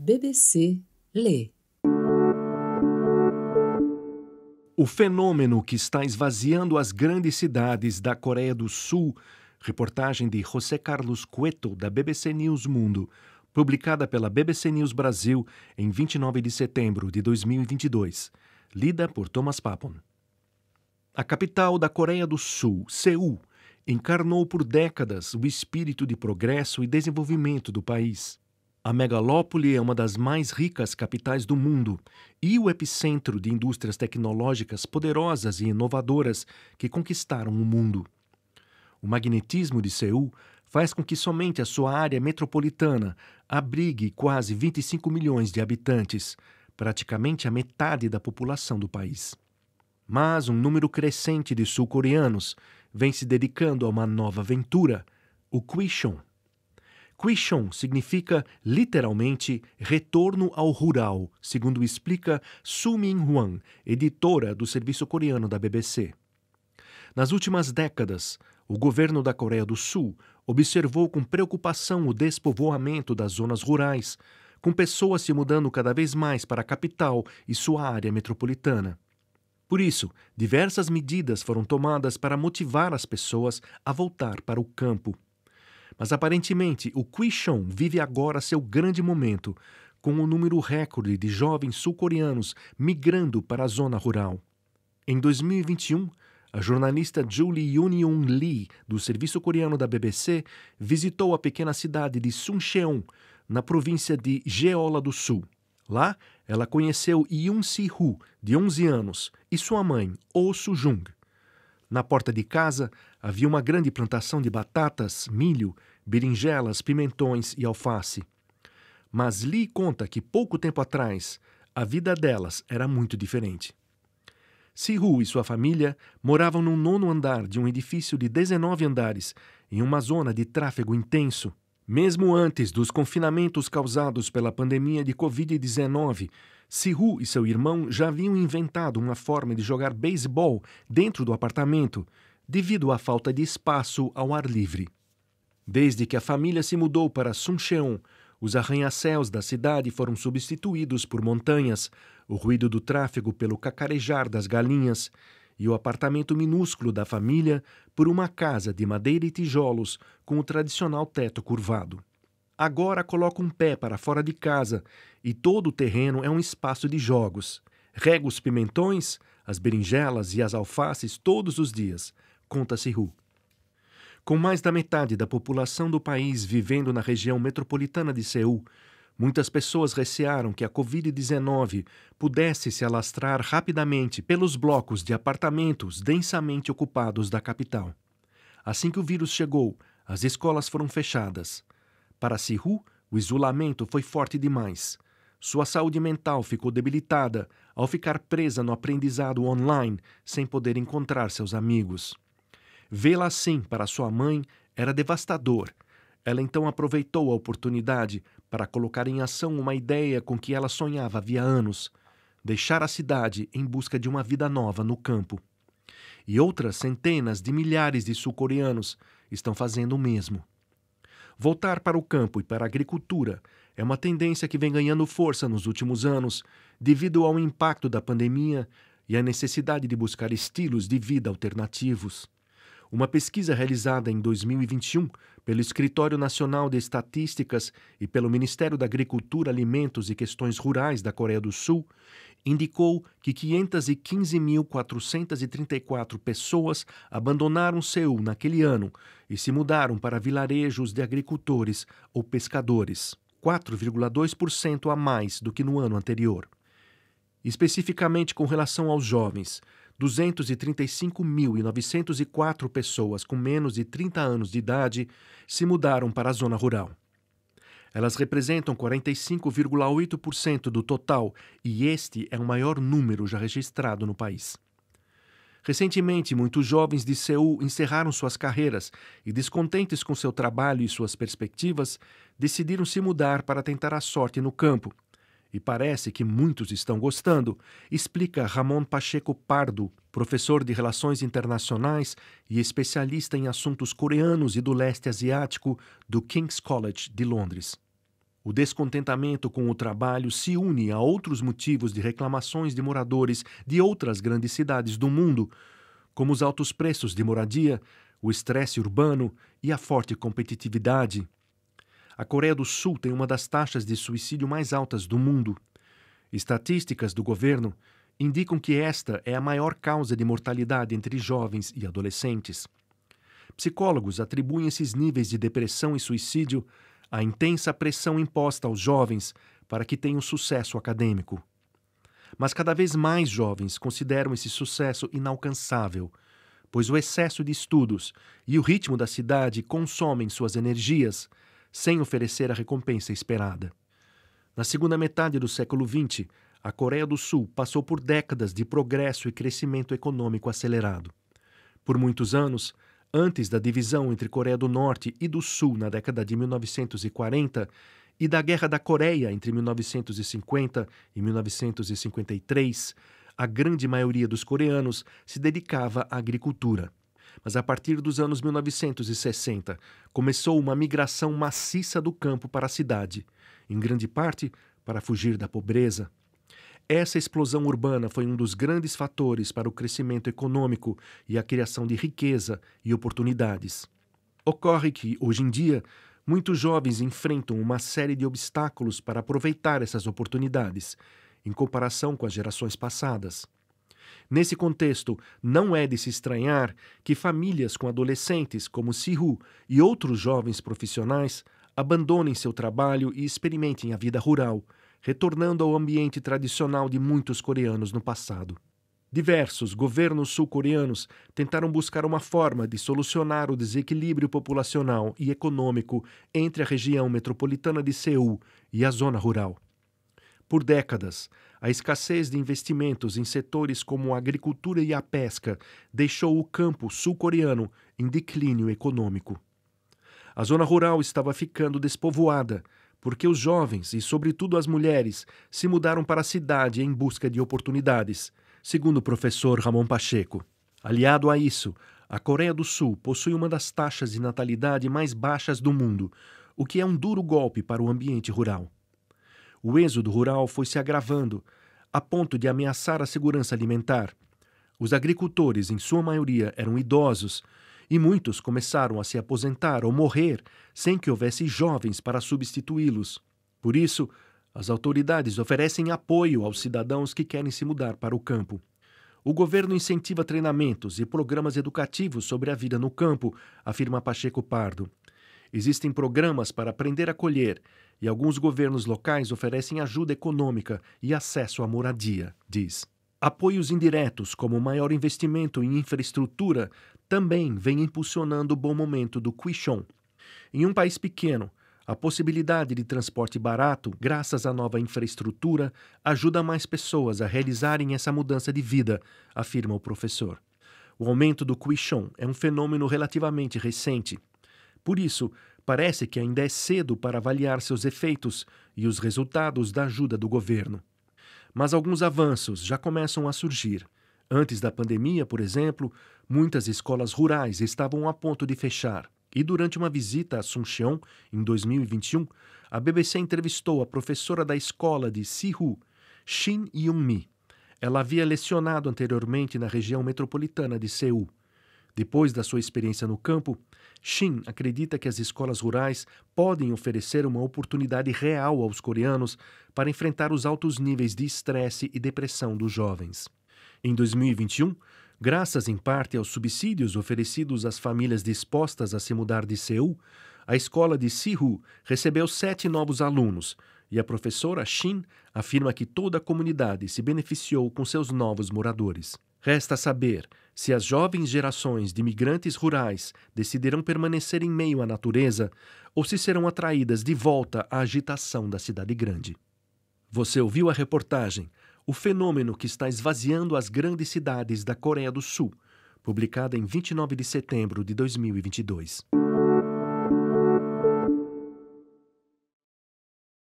BBC Lê. O fenômeno que está esvaziando as grandes cidades da Coreia do Sul. Reportagem de José Carlos Cueto, da BBC News Mundo, publicada pela BBC News Brasil em 29 de setembro de 2022. Lida por Thomas Papon. A capital da Coreia do Sul, Seul, encarnou por décadas o espírito de progresso e desenvolvimento do país. A megalópole é uma das mais ricas capitais do mundo e o epicentro de indústrias tecnológicas poderosas e inovadoras que conquistaram o mundo. O magnetismo de Seul faz com que somente a sua área metropolitana abrigue quase 25 milhões de habitantes, praticamente a metade da população do país. Mas um número crescente de sul-coreanos vem se dedicando a uma nova aventura, o Quishon, Quishon significa literalmente retorno ao rural, segundo explica Su Min Hwan, editora do serviço coreano da BBC. Nas últimas décadas, o governo da Coreia do Sul observou com preocupação o despovoamento das zonas rurais, com pessoas se mudando cada vez mais para a capital e sua área metropolitana. Por isso, diversas medidas foram tomadas para motivar as pessoas a voltar para o campo. Mas aparentemente, o Quishon vive agora seu grande momento, com um número recorde de jovens sul-coreanos migrando para a zona rural. Em 2021, a jornalista Julie Yoon yoon Lee, do serviço coreano da BBC, visitou a pequena cidade de Suncheon, na província de Jeolla do Sul. Lá, ela conheceu Yoon si hoo de 11 anos, e sua mãe, Oh Soo-jung. Na porta de casa havia uma grande plantação de batatas, milho, berinjelas, pimentões e alface. Mas Lee conta que pouco tempo atrás a vida delas era muito diferente. Sihu e sua família moravam no nono andar de um edifício de 19 andares, em uma zona de tráfego intenso. Mesmo antes dos confinamentos causados pela pandemia de Covid-19, Sihu e seu irmão já haviam inventado uma forma de jogar beisebol dentro do apartamento, devido à falta de espaço ao ar livre. Desde que a família se mudou para Suncheon, os arranha-céus da cidade foram substituídos por montanhas, o ruído do tráfego pelo cacarejar das galinhas e o apartamento minúsculo da família por uma casa de madeira e tijolos com o tradicional teto curvado. Agora coloca um pé para fora de casa e todo o terreno é um espaço de jogos. Rega os pimentões, as berinjelas e as alfaces todos os dias, conta-se Ru. Com mais da metade da população do país vivendo na região metropolitana de Seul, muitas pessoas recearam que a Covid-19 pudesse se alastrar rapidamente pelos blocos de apartamentos densamente ocupados da capital. Assim que o vírus chegou, as escolas foram fechadas. Para Sihu, o isolamento foi forte demais. Sua saúde mental ficou debilitada ao ficar presa no aprendizado online sem poder encontrar seus amigos. Vê-la assim para sua mãe era devastador. Ela então aproveitou a oportunidade para colocar em ação uma ideia com que ela sonhava havia anos: deixar a cidade em busca de uma vida nova no campo. E outras centenas de milhares de sul-coreanos estão fazendo o mesmo. Voltar para o campo e para a agricultura é uma tendência que vem ganhando força nos últimos anos, devido ao impacto da pandemia e à necessidade de buscar estilos de vida alternativos. Uma pesquisa realizada em 2021 pelo Escritório Nacional de Estatísticas e pelo Ministério da Agricultura, Alimentos e Questões Rurais da Coreia do Sul indicou que 515.434 pessoas abandonaram Seul naquele ano e se mudaram para vilarejos de agricultores ou pescadores, 4,2% a mais do que no ano anterior. Especificamente com relação aos jovens, 235.904 pessoas com menos de 30 anos de idade se mudaram para a zona rural. Elas representam 45,8% do total e este é o maior número já registrado no país. Recentemente, muitos jovens de Seul encerraram suas carreiras e, descontentes com seu trabalho e suas perspectivas, decidiram se mudar para tentar a sorte no campo, e parece que muitos estão gostando, explica Ramon Pacheco Pardo, professor de Relações Internacionais e especialista em assuntos coreanos e do leste asiático do King's College de Londres. O descontentamento com o trabalho se une a outros motivos de reclamações de moradores de outras grandes cidades do mundo, como os altos preços de moradia, o estresse urbano e a forte competitividade a Coreia do Sul tem uma das taxas de suicídio mais altas do mundo. Estatísticas do governo indicam que esta é a maior causa de mortalidade entre jovens e adolescentes. Psicólogos atribuem esses níveis de depressão e suicídio à intensa pressão imposta aos jovens para que tenham sucesso acadêmico. Mas cada vez mais jovens consideram esse sucesso inalcançável, pois o excesso de estudos e o ritmo da cidade consomem suas energias sem oferecer a recompensa esperada. Na segunda metade do século XX, a Coreia do Sul passou por décadas de progresso e crescimento econômico acelerado. Por muitos anos, antes da divisão entre Coreia do Norte e do Sul na década de 1940 e da Guerra da Coreia entre 1950 e 1953, a grande maioria dos coreanos se dedicava à agricultura mas a partir dos anos 1960 começou uma migração maciça do campo para a cidade, em grande parte para fugir da pobreza. Essa explosão urbana foi um dos grandes fatores para o crescimento econômico e a criação de riqueza e oportunidades. Ocorre que, hoje em dia, muitos jovens enfrentam uma série de obstáculos para aproveitar essas oportunidades, em comparação com as gerações passadas. Nesse contexto, não é de se estranhar que famílias com adolescentes como Sihu e outros jovens profissionais abandonem seu trabalho e experimentem a vida rural, retornando ao ambiente tradicional de muitos coreanos no passado. Diversos governos sul-coreanos tentaram buscar uma forma de solucionar o desequilíbrio populacional e econômico entre a região metropolitana de Seul e a zona rural. Por décadas, a escassez de investimentos em setores como a agricultura e a pesca deixou o campo sul-coreano em declínio econômico. A zona rural estava ficando despovoada, porque os jovens e, sobretudo, as mulheres se mudaram para a cidade em busca de oportunidades, segundo o professor Ramon Pacheco. Aliado a isso, a Coreia do Sul possui uma das taxas de natalidade mais baixas do mundo, o que é um duro golpe para o ambiente rural o êxodo rural foi se agravando, a ponto de ameaçar a segurança alimentar. Os agricultores, em sua maioria, eram idosos, e muitos começaram a se aposentar ou morrer sem que houvesse jovens para substituí-los. Por isso, as autoridades oferecem apoio aos cidadãos que querem se mudar para o campo. O governo incentiva treinamentos e programas educativos sobre a vida no campo, afirma Pacheco Pardo. Existem programas para aprender a colher e alguns governos locais oferecem ajuda econômica e acesso à moradia, diz. Apoios indiretos, como maior investimento em infraestrutura, também vêm impulsionando o bom momento do Quixon. Em um país pequeno, a possibilidade de transporte barato, graças à nova infraestrutura, ajuda mais pessoas a realizarem essa mudança de vida, afirma o professor. O aumento do Quixon é um fenômeno relativamente recente. Por isso, parece que ainda é cedo para avaliar seus efeitos e os resultados da ajuda do governo. Mas alguns avanços já começam a surgir. Antes da pandemia, por exemplo, muitas escolas rurais estavam a ponto de fechar. E durante uma visita a Suncheon, em 2021, a BBC entrevistou a professora da escola de Sihu, Shin Yun-mi. Ela havia lecionado anteriormente na região metropolitana de Seul. Depois da sua experiência no campo, Shin acredita que as escolas rurais podem oferecer uma oportunidade real aos coreanos para enfrentar os altos níveis de estresse e depressão dos jovens. Em 2021, graças em parte aos subsídios oferecidos às famílias dispostas a se mudar de Seul, a escola de Sihu recebeu sete novos alunos e a professora Shin afirma que toda a comunidade se beneficiou com seus novos moradores. Resta saber se as jovens gerações de imigrantes rurais decidirão permanecer em meio à natureza ou se serão atraídas de volta à agitação da cidade grande. Você ouviu a reportagem O Fenômeno que está esvaziando as grandes cidades da Coreia do Sul, publicada em 29 de setembro de 2022.